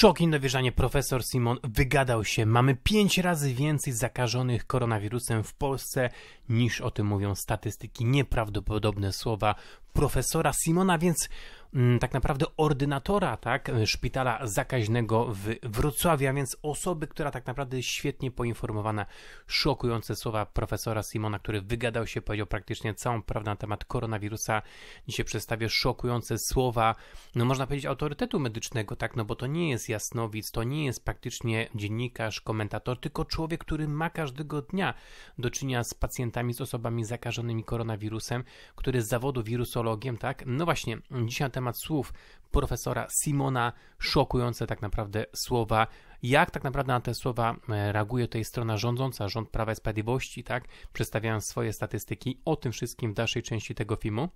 Szoki dowierzanie profesor Simon wygadał się. Mamy pięć razy więcej zakażonych koronawirusem w Polsce niż o tym mówią statystyki. Nieprawdopodobne słowa profesora Simona, więc Mm, tak naprawdę ordynatora tak, y, szpitala zakaźnego w Wrocławiu, a więc osoby, która tak naprawdę świetnie poinformowana. Szokujące słowa profesora Simona, który wygadał się, powiedział praktycznie całą prawdę na temat koronawirusa. Dzisiaj przedstawię szokujące słowa, no można powiedzieć, autorytetu medycznego, tak, no bo to nie jest jasnowic, to nie jest praktycznie dziennikarz, komentator, tylko człowiek, który ma każdego dnia do czynienia z pacjentami, z osobami zakażonymi koronawirusem, który z zawodu wirusologiem, tak. No właśnie, dzisiaj na temat słów profesora Simona, szokujące tak naprawdę słowa. Jak tak naprawdę na te słowa e, reaguje tutaj strona rządząca, rząd Prawa i Sprawiedliwości, tak? Przedstawiając swoje statystyki o tym wszystkim w dalszej części tego filmu.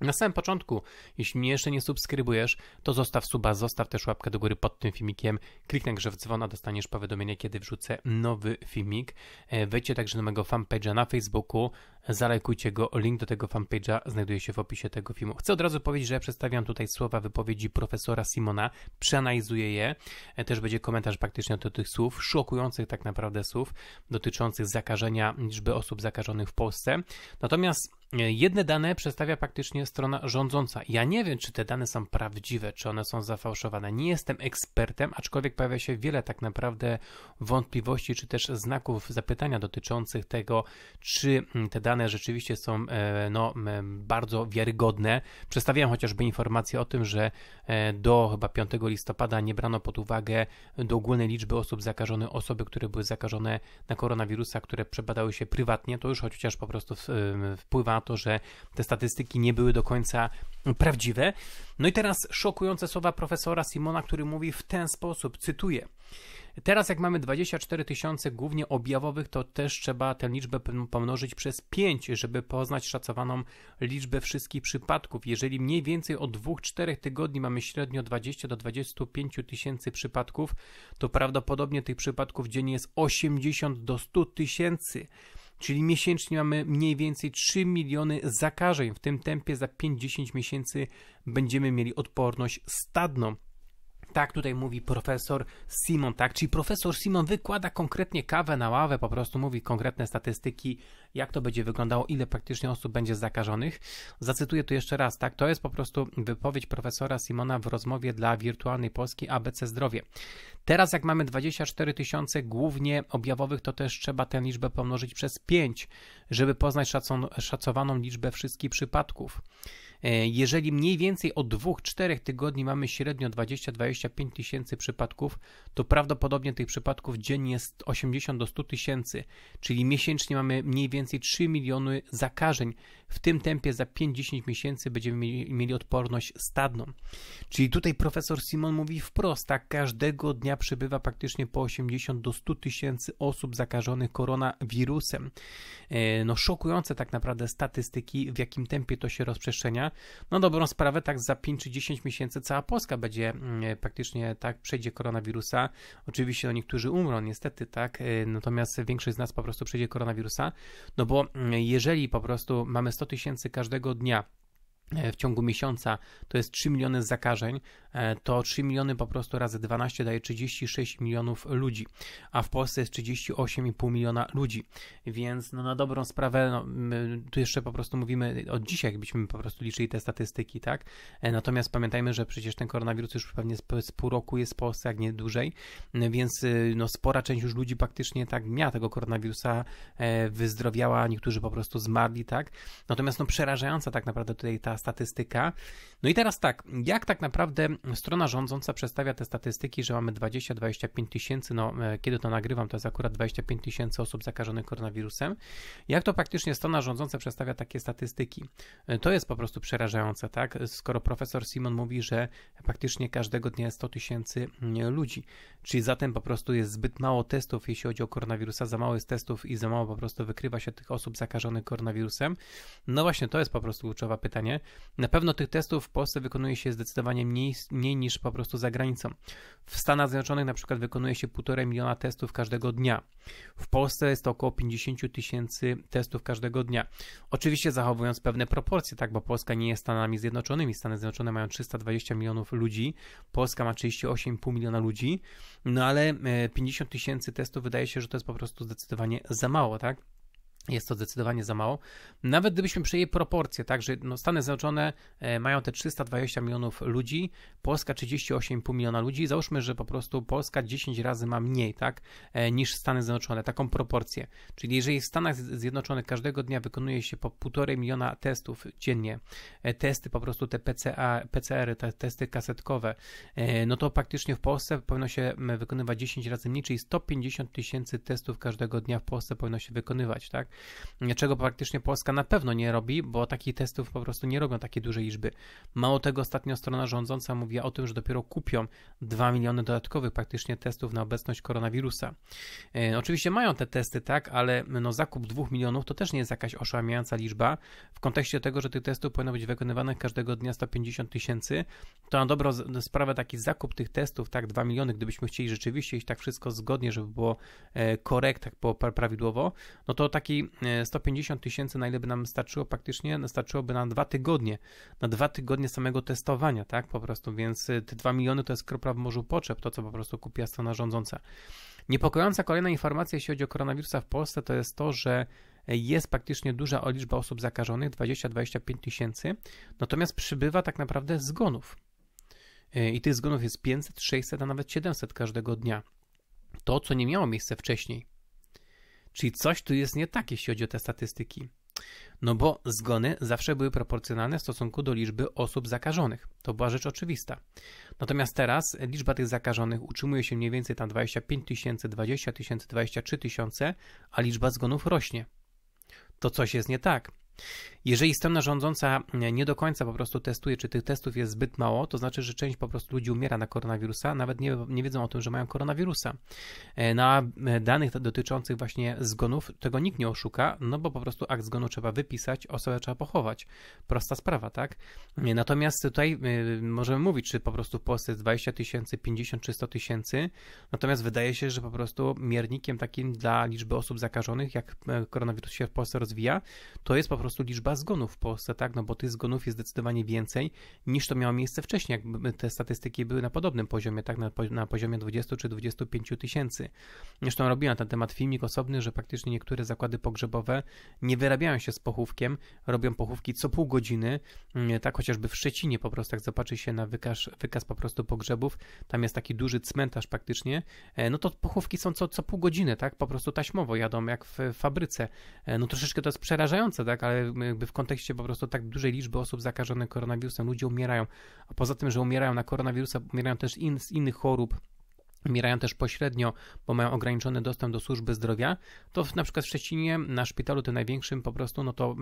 Na samym początku, jeśli mnie jeszcze nie subskrybujesz, to zostaw suba, zostaw też łapkę do góry pod tym filmikiem, kliknij grze w dzwona, dostaniesz powiadomienie, kiedy wrzucę nowy filmik. E, wejdźcie także do mojego fanpage'a na Facebooku, zalajkujcie go. Link do tego fanpage'a znajduje się w opisie tego filmu. Chcę od razu powiedzieć, że ja przedstawiam tutaj słowa wypowiedzi profesora Simona, przeanalizuję je. E, też będzie komentarz praktycznie do tych słów, szokujących tak naprawdę słów dotyczących zakażenia, liczby osób zakażonych w Polsce. Natomiast e, jedne dane przedstawia praktycznie strona rządząca. Ja nie wiem, czy te dane są prawdziwe, czy one są zafałszowane. Nie jestem ekspertem, aczkolwiek pojawia się wiele tak naprawdę wątpliwości, czy też znaków zapytania dotyczących tego, czy mm, te dane dane rzeczywiście są e, no, bardzo wiarygodne. Przedstawiałem chociażby informację o tym, że e, do chyba 5 listopada nie brano pod uwagę do ogólnej liczby osób zakażonych osoby, które były zakażone na koronawirusa, które przebadały się prywatnie. To już chociaż po prostu wpływa na to, że te statystyki nie były do końca prawdziwe. No i teraz szokujące słowa profesora Simona, który mówi w ten sposób, cytuję. Teraz jak mamy 24 tysiące głównie objawowych, to też trzeba tę liczbę pomnożyć przez 5, żeby poznać szacowaną liczbę wszystkich przypadków. Jeżeli mniej więcej od 2-4 tygodni mamy średnio 20 do 25 tysięcy przypadków, to prawdopodobnie tych przypadków dziennie jest 80 do 100 tysięcy czyli miesięcznie mamy mniej więcej 3 miliony zakażeń. W tym tempie za 5-10 miesięcy będziemy mieli odporność stadną. Tak tutaj mówi profesor Simon, tak? Czyli profesor Simon wykłada konkretnie kawę na ławę, po prostu mówi konkretne statystyki, jak to będzie wyglądało, ile praktycznie osób będzie zakażonych. Zacytuję tu jeszcze raz, tak? To jest po prostu wypowiedź profesora Simona w rozmowie dla wirtualnej Polski ABC Zdrowie. Teraz jak mamy 24 tysiące głównie objawowych, to też trzeba tę liczbę pomnożyć przez 5, żeby poznać szacowaną liczbę wszystkich przypadków. E, jeżeli mniej więcej od 2-4 tygodni mamy średnio 20-25 tysięcy przypadków, to prawdopodobnie tych przypadków dziennie jest 80 do 100 tysięcy, czyli miesięcznie mamy mniej więcej 3 miliony zakażeń. W tym tempie za 5-10 miesięcy będziemy mieli odporność stadną. Czyli tutaj profesor Simon mówi wprost, tak każdego dnia przybywa praktycznie po 80 do 100 tysięcy osób zakażonych koronawirusem. E, no szokujące tak naprawdę statystyki, w jakim tempie to się rozprzestrzenia no dobrą sprawę, tak za 5 czy 10 miesięcy cała Polska będzie mm, praktycznie tak, przejdzie koronawirusa. Oczywiście no, niektórzy umrą, niestety, tak, y, natomiast większość z nas po prostu przejdzie koronawirusa, no bo mm, jeżeli po prostu mamy 100 tysięcy każdego dnia E, w ciągu miesiąca to jest 3 miliony zakażeń, e, to 3 miliony po prostu razy 12 daje 36 milionów ludzi, a w Polsce jest 38,5 miliona ludzi. Więc no, na dobrą sprawę, no, tu jeszcze po prostu mówimy od dzisiaj, jakbyśmy po prostu liczyli te statystyki, tak? E, natomiast pamiętajmy, że przecież ten koronawirus już pewnie z pół roku jest w Polsce, jak nie dłużej, więc y, no, spora część już ludzi praktycznie tak miała tego koronawirusa, wyzdrowiała, niektórzy po prostu zmarli, tak? Natomiast no, przerażająca tak naprawdę tutaj ta statystyka. No i teraz tak, jak tak naprawdę strona rządząca przedstawia te statystyki, że mamy 20-25 tysięcy, no e, kiedy to nagrywam, to jest akurat 25 tysięcy osób zakażonych koronawirusem. Jak to praktycznie strona rządząca przedstawia takie statystyki? E, to jest po prostu przerażające, tak? Skoro profesor Simon mówi, że praktycznie każdego dnia 100 tysięcy mm, ludzi, czyli zatem po prostu jest zbyt mało testów, jeśli chodzi o koronawirusa, za mało jest testów i za mało po prostu wykrywa się tych osób zakażonych koronawirusem. No właśnie, to jest po prostu kluczowe pytanie. Na pewno tych testów w Polsce wykonuje się zdecydowanie mniej, mniej niż po prostu za granicą. W Stanach Zjednoczonych na przykład wykonuje się 1,5 miliona testów każdego dnia. W Polsce jest to około 50 tysięcy testów każdego dnia. Oczywiście zachowując pewne proporcje, tak, bo Polska nie jest Stanami Zjednoczonymi. Stany Zjednoczone mają 320 milionów ludzi, Polska ma 38,5 miliona ludzi, no ale 50 e, tysięcy testów wydaje się, że to jest po prostu zdecydowanie za mało, tak? Jest to zdecydowanie za mało. Nawet gdybyśmy przyjęli proporcje, tak no Stany Zjednoczone e, mają te 320 milionów ludzi, Polska 38,5 miliona ludzi. Załóżmy, że po prostu Polska 10 razy ma mniej, tak, e, niż Stany Zjednoczone, taką proporcję. Czyli jeżeli w Stanach Zjednoczonych każdego dnia wykonuje się po 1,5 miliona testów dziennie, e, testy po prostu te PCA, PCR, te testy kasetkowe, no to praktycznie w Polsce powinno się wykonywać 10 razy mniej, czyli 150 tysięcy testów każdego dnia w Polsce powinno się wykonywać, tak? czego praktycznie Polska na pewno nie robi, bo takich testów po prostu nie robią takie duże liczby. Mało tego, ostatnio strona rządząca mówi o tym, że dopiero kupią 2 miliony dodatkowych praktycznie testów na obecność koronawirusa. E, oczywiście mają te testy, tak, ale no zakup 2 milionów to też nie jest jakaś oszałamiająca liczba w kontekście tego, że tych testów powinno być wykonywanych każdego dnia 150 tysięcy. To na dobrą sprawę taki zakup tych testów, tak, 2 miliony, gdybyśmy chcieli rzeczywiście iść tak wszystko zgodnie, żeby było e, korekt, tak było prawidłowo, no to taki 150 e, tysięcy, na ile by nam starczyło praktycznie, no, starczyłoby na dwa tygodnie, na dwa tygodnie samego testowania, tak, po prostu, więc e, te 2 miliony to jest kropla w morzu potrzeb, to co po prostu kupiła strona rządząca. Niepokojąca kolejna informacja, jeśli chodzi o koronawirusa w Polsce, to jest to, że e, jest praktycznie duża liczba osób zakażonych, 20-25 tysięcy, natomiast przybywa tak naprawdę zgonów. I tych zgonów jest 500, 600, a nawet 700 każdego dnia. To, co nie miało miejsca wcześniej. Czyli coś tu jest nie tak, jeśli chodzi o te statystyki. No bo zgony zawsze były proporcjonalne w stosunku do liczby osób zakażonych. To była rzecz oczywista. Natomiast teraz liczba tych zakażonych utrzymuje się mniej więcej tam 25 tysięcy, 20 tysięcy, 23 tysiące, a liczba zgonów rośnie. To coś jest nie tak. Jeżeli strona rządząca nie do końca po prostu testuje, czy tych testów jest zbyt mało, to znaczy, że część po prostu ludzi umiera na koronawirusa, nawet nie, nie wiedzą o tym, że mają koronawirusa. E, na e, danych dotyczących właśnie zgonów tego nikt nie oszuka, no bo po prostu akt zgonu trzeba wypisać, osobę trzeba pochować. Prosta sprawa, tak? E, natomiast tutaj możemy mówić, czy po prostu w Polsce jest 20 tysięcy, 50 czy 100 tysięcy, natomiast wydaje się, że po prostu miernikiem takim dla liczby osób zakażonych, jak koronawirus się w Polsce rozwija, to jest po prostu prostu liczba zgonów w Polsce, tak? No bo tych zgonów jest zdecydowanie więcej niż to miało miejsce wcześniej, jakby te statystyki były na podobnym poziomie, tak? Na, na poziomie 20 czy 25 tysięcy. Zresztą robiłem na ten temat filmik osobny, że praktycznie niektóre zakłady pogrzebowe nie wyrabiają się z pochówkiem, robią pochówki co pół godziny, mm, tak? Chociażby w Szczecinie po prostu, jak zobaczy się na wykaz, wykaz po prostu pogrzebów, tam jest taki duży cmentarz praktycznie, e, no to pochówki są co, co pół godziny, tak? Po prostu taśmowo jadą, jak w fabryce. E, no troszeczkę to jest przerażające, tak? Ale ale jakby w kontekście po prostu tak dużej liczby osób zakażonych koronawirusem, ludzie umierają. A poza tym, że umierają na koronawirusa, umierają też in, z innych chorób umierają też pośrednio, bo mają ograniczony dostęp do służby zdrowia, to w, na przykład w Szczecinie, na szpitalu tym największym po prostu, no to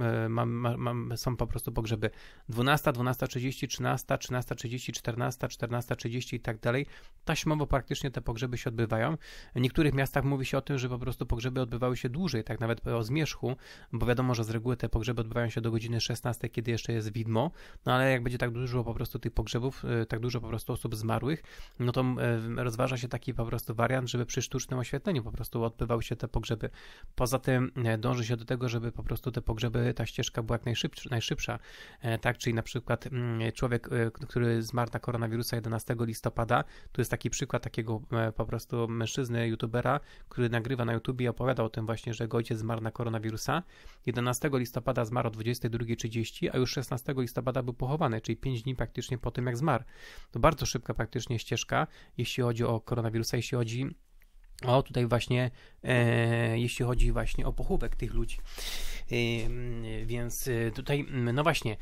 y, są po prostu pogrzeby 12, 12.30, 13, 13.30, 14, 14.30 i tak dalej. Taśmowo praktycznie te pogrzeby się odbywają. W niektórych miastach mówi się o tym, że po prostu pogrzeby odbywały się dłużej, tak nawet o zmierzchu, bo wiadomo, że z reguły te pogrzeby odbywają się do godziny 16, kiedy jeszcze jest widmo, no ale jak będzie tak dużo po prostu tych pogrzebów, y, tak dużo po prostu osób zmarłych, no to y, rozważa się taki po prostu wariant, żeby przy sztucznym oświetleniu po prostu odbywały się te pogrzeby. Poza tym e, dąży się do tego, żeby po prostu te pogrzeby, ta ścieżka była jak najszybsza, najszybsza e, tak? Czyli na przykład mm, człowiek, e, który zmarł na koronawirusa 11 listopada, tu jest taki przykład takiego po prostu mężczyzny, youtubera, który nagrywa na YouTube i opowiada o tym właśnie, że jego ojciec zmarł na koronawirusa. 11 listopada zmarł o 22.30, a już 16 listopada był pochowany, czyli 5 dni praktycznie po tym, jak zmarł. To bardzo szybka praktycznie ścieżka, jeśli chodzi o koronawirus koronawirusa, jeśli chodzi o tutaj właśnie, e, jeśli chodzi właśnie o pochówek tych ludzi. Y, y, więc y, tutaj, mm, no właśnie,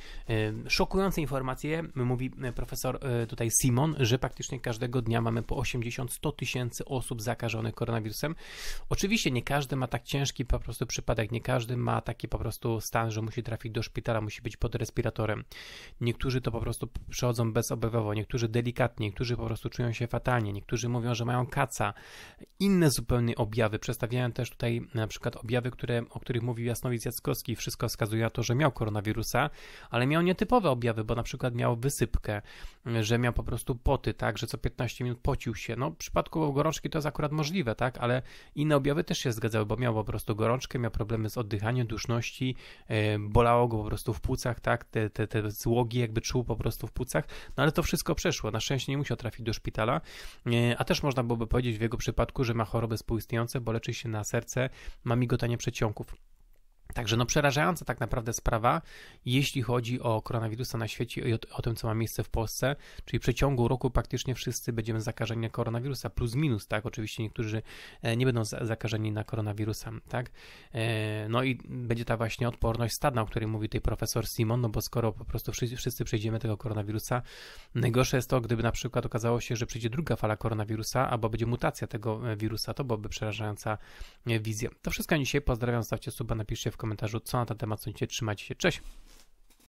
szokujące informacje mówi profesor tutaj Simon, że praktycznie każdego dnia mamy po 80-100 tysięcy osób zakażonych koronawirusem. Oczywiście nie każdy ma tak ciężki po prostu przypadek, nie każdy ma taki po prostu stan, że musi trafić do szpitala, musi być pod respiratorem. Niektórzy to po prostu przechodzą bezobawowo, niektórzy delikatnie, niektórzy po prostu czują się fatalnie, niektórzy mówią, że mają kaca. Inne zupełnie objawy. Przedstawiałem też tutaj na przykład objawy, które, o których mówił Jasnowidz Trzaskowski wszystko wskazuje na to, że miał koronawirusa, ale miał nietypowe objawy, bo na przykład miał wysypkę, że miał po prostu poty, tak, że co 15 minut pocił się. No, w przypadku gorączki to jest akurat możliwe, tak, ale inne objawy też się zgadzały, bo miał po prostu gorączkę, miał problemy z oddychaniem, duszności, e, bolało go po prostu w płucach, tak, te, te, te złogi jakby czuł po prostu w płucach, no ale to wszystko przeszło. Na szczęście nie musiał trafić do szpitala, e, a też można byłoby powiedzieć w jego przypadku, że ma choroby współistniejące, bo leczy się na serce, ma migotanie przeciąków. Także no przerażająca tak naprawdę sprawa, jeśli chodzi o koronawirusa na świecie i o, o, tym, co ma miejsce w Polsce, czyli w przeciągu roku praktycznie wszyscy będziemy zakażeni koronawirusa, plus minus, tak? Oczywiście niektórzy e, nie będą zakażeni na koronawirusa, tak? E, no i będzie ta właśnie odporność stadna, o której mówi tutaj profesor Simon, no bo skoro po prostu wszyscy, wszyscy przejdziemy tego koronawirusa, najgorsze jest to, gdyby na przykład okazało się, że przyjdzie druga fala koronawirusa, albo będzie mutacja tego e, wirusa, to byłaby przerażająca wizja. To wszystko dzisiaj, pozdrawiam, stawcie suba, napiszcie w komentarzu, co na ten temat sądzicie. Trzymajcie się, cześć!